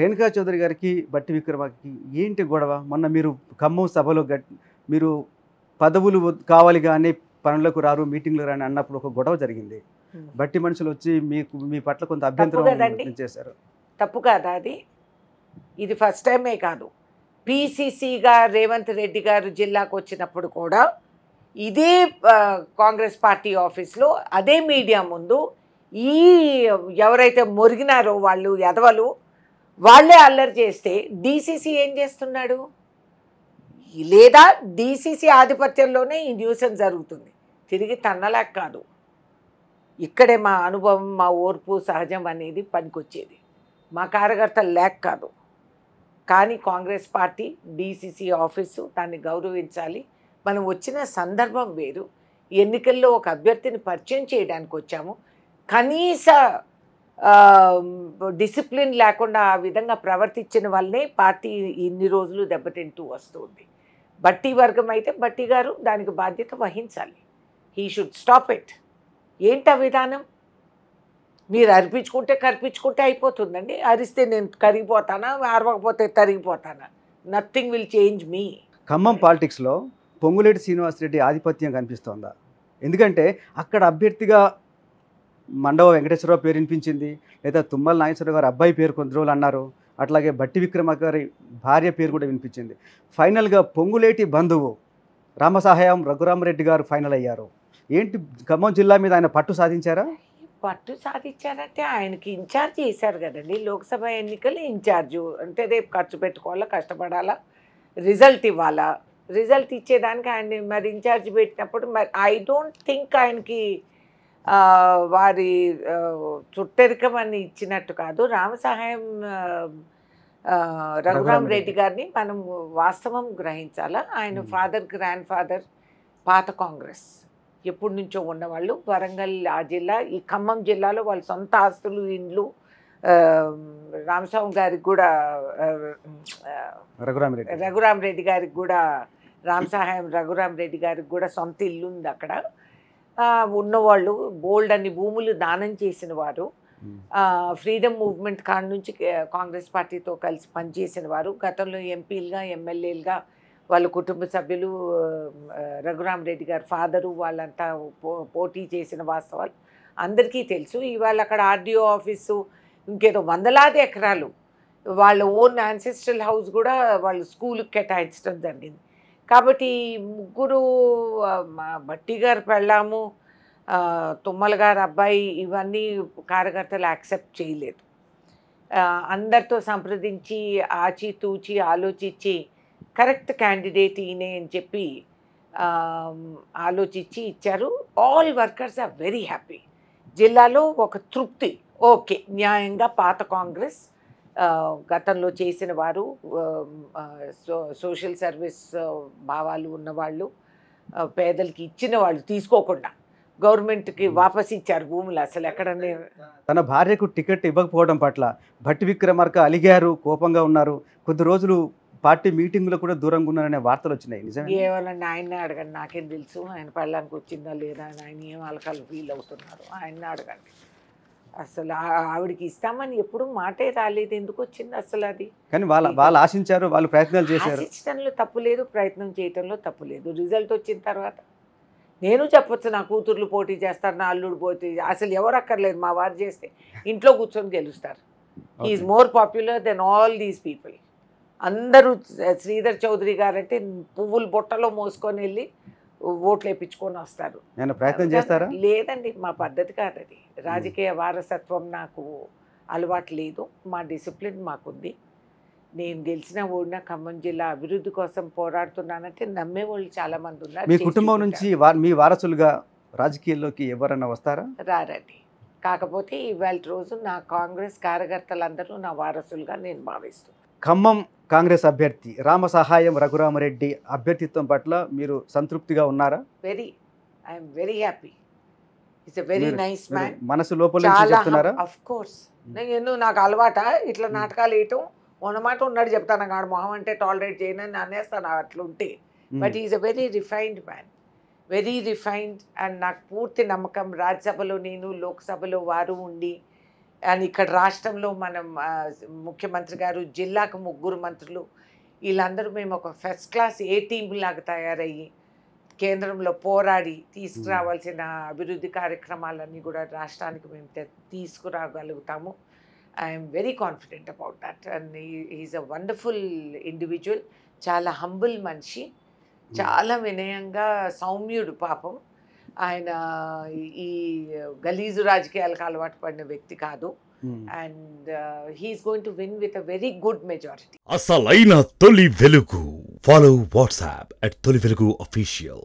రేణుకా చౌదరి గారికి బట్టి విక్రమకి ఏంటి గొడవ మొన్న మీరు ఖమ్మం సభలో మీరు పదవులు కావాలి కానీ పనులకు రారు మీటింగ్లు రాని అన్నప్పుడు ఒక గొడవ జరిగింది బట్టి మనుషులు వచ్చి మీకు మీ పట్ల కొంత అభ్యంతరం చేశారు తప్పు కాదా అది ఇది ఫస్ట్ టైమే కాదు పిసిసిగా రేవంత్ రెడ్డి గారు జిల్లాకు వచ్చినప్పుడు కూడా ఇదే కాంగ్రెస్ పార్టీ ఆఫీస్లో అదే మీడియా ముందు ఈ ఎవరైతే మొరిగినారో వాళ్ళు ఎదవలు వాళ్లే అల్లరి చేస్తే డీసీసీ ఏం చేస్తున్నాడు లేదా డీసీసీ ఆధిపత్యంలోనే ఈ న్యూసెన్స్ జరుగుతుంది తిరిగి తన్నలేక కాదు ఇక్కడే మా అనుభవం మా ఓర్పు సహజం అనేది పనికొచ్చేది మా కార్యకర్త లేక కాదు కానీ కాంగ్రెస్ పార్టీ డీసీసీ ఆఫీసు దాన్ని గౌరవించాలి మనం వచ్చిన సందర్భం వేరు ఎన్నికల్లో ఒక అభ్యర్థిని పరిచయం చేయడానికి వచ్చాము కనీస డిసిప్లిన్ లేకుండా ఆ విధంగా ప్రవర్తించిన వల్లనే పార్టీ ఇన్ని రోజులు దెబ్బతింటూ వస్తుంది బట్టి వర్గం అయితే బట్టి గారు దానికి బాధ్యత వహించాలి హీ షుడ్ స్టాప్ ఇట్ ఏంటి ఆ విధానం మీరు అరిపించుకుంటే కరిపించుకుంటే అయిపోతుందండి అరిస్తే నేను కరిగిపోతానా అరవకపోతే తరిగిపోతానా నథింగ్ విల్ చేంజ్ మీ ఖమ్మం పాలిటిక్స్లో పొంగులేటి శ్రీనివాసరెడ్డి ఆధిపత్యం కనిపిస్తోందా ఎందుకంటే అక్కడ అభ్యర్థిగా మండవ వెంకటేశ్వరరావు పేరు వినిపించింది లేదా తుమ్మల నాగేశ్వర గారు అబ్బాయి పేరు కొంత రోజులు అన్నారు అట్లాగే బట్టి విక్రమ గారి భార్య పేరు కూడా వినిపించింది ఫైనల్గా పొంగులేటి బంధువు రామసహాయం రఘురామరెడ్డి గారు ఫైనల్ అయ్యారు ఏంటి ఖమ్మం జిల్లా మీద ఆయన పట్టు సాధించారా పట్టు సాధించారంటే ఆయనకి ఇన్ఛార్జ్ చేశారు కదండి లోక్సభ ఎన్నికలు ఇన్ఛార్జ్ అంటే రేపు ఖర్చు పెట్టుకోవాలా కష్టపడాలా రిజల్ట్ ఇవ్వాలా రిజల్ట్ ఇచ్చేదానికి ఆయన మరి ఇన్ఛార్జ్ పెట్టినప్పుడు మరి ఐ డోంట్ థింక్ ఆయనకి వారి చుట్టెరికమని ఇచ్చినట్టు కాదు రామ సహాయం రఘురామ్ రెడ్డి గారిని మనం వాస్తవం గ్రహించాలా ఆయన ఫాదర్ గ్రాండ్ ఫాదర్ పాత కాంగ్రెస్ ఎప్పటి నుంచో ఉన్నవాళ్ళు వరంగల్ ఆ జిల్లా ఈ ఖమ్మం జిల్లాలో వాళ్ళ సొంత ఆస్తులు ఇండ్లు రామస్వామి గారికి కూడా రఘురామ్ రెడ్డి గారికి కూడా రామ్ సహాయం రెడ్డి గారికి కూడా సొంత ఇల్లు ఉంది అక్కడ ఉన్నవాళ్ళు బోల్డ్ అన్ని భూములు దానం చేసిన వారు ఫ్రీడమ్ మూవ్మెంట్ కాడ నుంచి కాంగ్రెస్ పార్టీతో కలిసి పనిచేసిన వారు గతంలో ఎంపీలుగా ఎమ్మెల్యేలుగా వాళ్ళ కుటుంబ సభ్యులు రఘురామరెడ్డి గారు ఫాదరు వాళ్ళంతా పోటీ చేసిన వాస్తవాలు అందరికీ తెలుసు ఇవాళ అక్కడ ఆర్డీఓ ఆఫీసు ఇంకేదో వందలాది ఎకరాలు వాళ్ళ ఓన్ యాన్సెస్ట్రల్ హౌస్ కూడా వాళ్ళు స్కూల్కి కేటాయించడం జరిగింది కాబట్టి ముగ్గురు భట్టి గారు పెళ్ళాము తుమ్మల గారు అబ్బాయి ఇవన్నీ కార్యకర్తలు యాక్సెప్ట్ చేయలేదు అందరితో సంప్రదించి ఆచి తూచి ఆలోచించి కరెక్ట్ క్యాండిడేట్ ఈయనే అని చెప్పి ఆలోచించి ఇచ్చారు all workers are very happy జిల్లాలో ఒక తృప్తి ఓకే న్యాయంగా పాత కాంగ్రెస్ గతంలో చేసిన వారు సోషల్ సర్వీస్ భావాలు ఉన్నవాళ్ళు పేదలకి ఇచ్చిన వాళ్ళు తీసుకోకుండా గవర్నమెంట్కి వాపస్ ఇచ్చారు భూములు అసలు ఎక్కడ తన భార్యకు టికెట్ ఇవ్వకపోవడం పట్ల భట్టి విక్రమార్క అలిగారు కోపంగా ఉన్నారు కొద్ది రోజులు పార్టీ మీటింగ్లో కూడా దూరంగా ఉన్నారనే వార్తలు వచ్చినాయి నిజమే ఏమన్నా ఆయన అడగండి నాకేం తెలుసు ఆయన పెళ్ళడానికి వచ్చిందా లేదా ఆయన ఏం అలకాలు ఫీల్ అవుతున్నారు ఆయన అడగండి అసలు ఆవిడకి ఇస్తామని ఎప్పుడు మాటే రాలేదు ఎందుకు వచ్చింది అసలు అది కానీ వాళ్ళ వాళ్ళు ఆశించారు వాళ్ళు ప్రయత్నాలు చేశారు ఆశించడంలో తప్పు లేదు ప్రయత్నం చేయటంలో తప్పు లేదు రిజల్ట్ వచ్చిన తర్వాత నేను చెప్పొచ్చు నా కూతుర్లు పోటీ చేస్తారు నా అల్లుడు పోటీ అసలు ఎవరు అక్కర్లేదు మా వారు చేస్తే ఇంట్లో కూర్చొని గెలుస్తారు is more popular than all these people అందరూ శ్రీధర్ చౌదరి గారంటే పువ్వులు బుట్టలో మోసుకొని వెళ్ళి ఓట్లు వేయించుకొని వస్తారు ప్రయత్నం చేస్తారా లేదండి మా పద్ధతి కాదు అది రాజకీయ వారసత్వం నాకు అలవాటు లేదు మా డిసిప్లిన్ మాకుంది నేను గెలిచిన ఓడిన ఖమ్మం జిల్లా అభివృద్ధి కోసం పోరాడుతున్నానంటే నమ్మేవాళ్ళు చాలా మంది ఉన్నారు మీ కుటుంబం నుంచి మీ వారసులుగా రాజకీయాల్లోకి ఎవరన్నా వస్తారా రారండి కాకపోతే ఇవాళ రోజు నా కాంగ్రెస్ కార్యకర్తలందరూ నా వారసులుగా నేను భావిస్తున్నాను ఖమ్మం కాంగ్రెస్ అభ్యర్థి రామ సహాయం రఘురామరెడ్డి అభ్యర్థిత్వం పట్ల మీరు సంతృప్తిగా ఉన్నారా very I'm very happy very nice man మనసు లోపల అఫ్ కోర్స్ hmm. నేను నాకు అలవాట ఇట్లా hmm. నాటకాలు వేయటం మాట ఉన్నాడు చెప్తాను కాడు మొహం అంటే టాలరేట్ చేయనని అనేస్తాను అట్లుంటే but is a very refined man very refined and నాకు పూర్తి నమ్మకం రాజ్యసభలో నేను లోక్సభలో వారు ఉండి అండ్ ఇక్కడ రాష్ట్రంలో మనం ముఖ్యమంత్రి గారు జిల్లాకు ముగ్గురు మంత్రులు వీళ్ళందరూ మేము ఒక ఫస్ట్ క్లాస్ ఏ టీం లాగా తయారయ్యి కేంద్రంలో పోరాడి తీసుకురావాల్సిన అభివృద్ధి కార్యక్రమాలన్నీ కూడా రాష్ట్రానికి మేము తీసుకురాగలుగుతాము I'm very confident about that and is a wonderful individual చాలా హంబుల్ మనిషి చాలా వినయంగా సౌమ్యుడు పాపం ఆయన ఈ గలీజు రాజకీయాలకు అలవాటు పడిన వ్యక్తి కాదు and he is going to win with a very good majority అసలైన తొలి వెలుగు ఫాలో వాట్సాప్ అట్ తొలి వెలుగు అఫీషియల్